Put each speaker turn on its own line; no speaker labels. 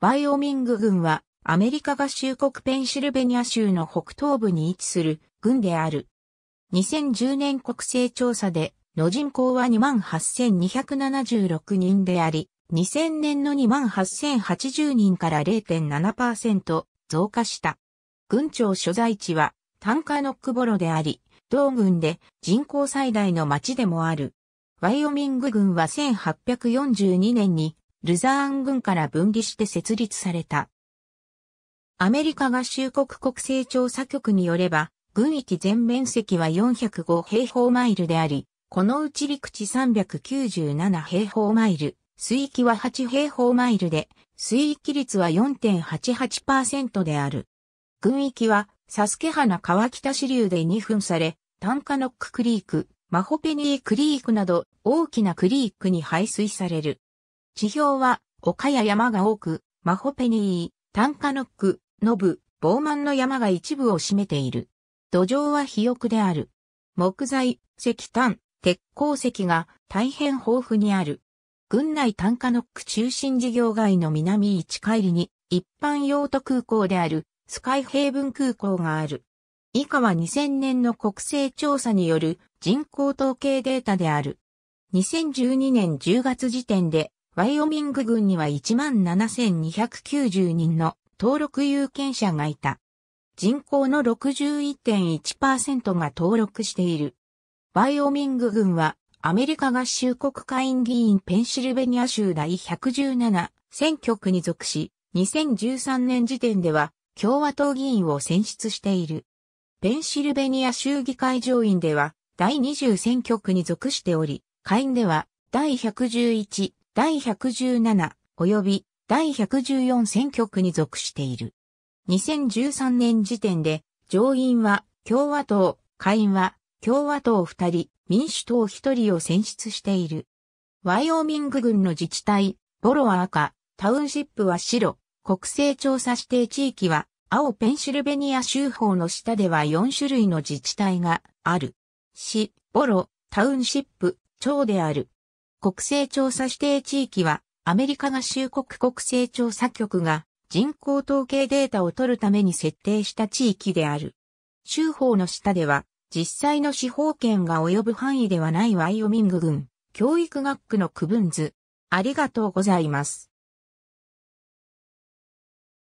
バイオミング軍はアメリカ合衆国ペンシルベニア州の北東部に位置する軍である。2010年国勢調査での人口は28,276人であり、2000年の28,080人から0.7%増加した。軍庁所在地はタンカノックボロであり、同軍で人口最大の町でもある。ワイオミング軍は1842年にルザーン軍から分離して設立された。アメリカ合衆国国勢調査局によれば、軍域全面積は405平方マイルであり、このうち陸地397平方マイル、水域は8平方マイルで、水域率は4.88%である。軍域は、サスケ花川北支流で2分され、タンカノッククリーク、マホペニークリークなど大きなクリークに排水される。地表は丘や山が多く、マホペニー、タンカノック、ノブ、ボーマンの山が一部を占めている。土壌は肥沃である。木材、石炭、鉄鉱石が大変豊富にある。軍内タンカノック中心事業外の南一帰りに一般用途空港であるスカイヘイブン空港がある。以下は2000年の国勢調査による人口統計データである。2012年10月時点でワイオミング軍には17,290人の登録有権者がいた。人口の61.1%が登録している。ワイオミング軍はアメリカ合衆国会議員ペンシルベニア州第117選挙区に属し、2013年時点では共和党議員を選出している。ペンシルベニア州議会上院では第20選挙区に属しており、下院では第111、第117及び第114選挙区に属している。2013年時点で上院は共和党、下院は共和党2人、民主党1人を選出している。ワイオミング郡の自治体、ボロは赤、タウンシップは白、国勢調査指定地域は青ペンシルベニア州法の下では4種類の自治体がある。市、ボロ、タウンシップ、町である。国勢調査指定地域は、アメリカ合衆国国勢調査局が人口統計データを取るために設定した地域である。州法の下では、実際の司法権が及ぶ範囲ではないワイオミング郡、教育学区の区分図。ありがとうございます。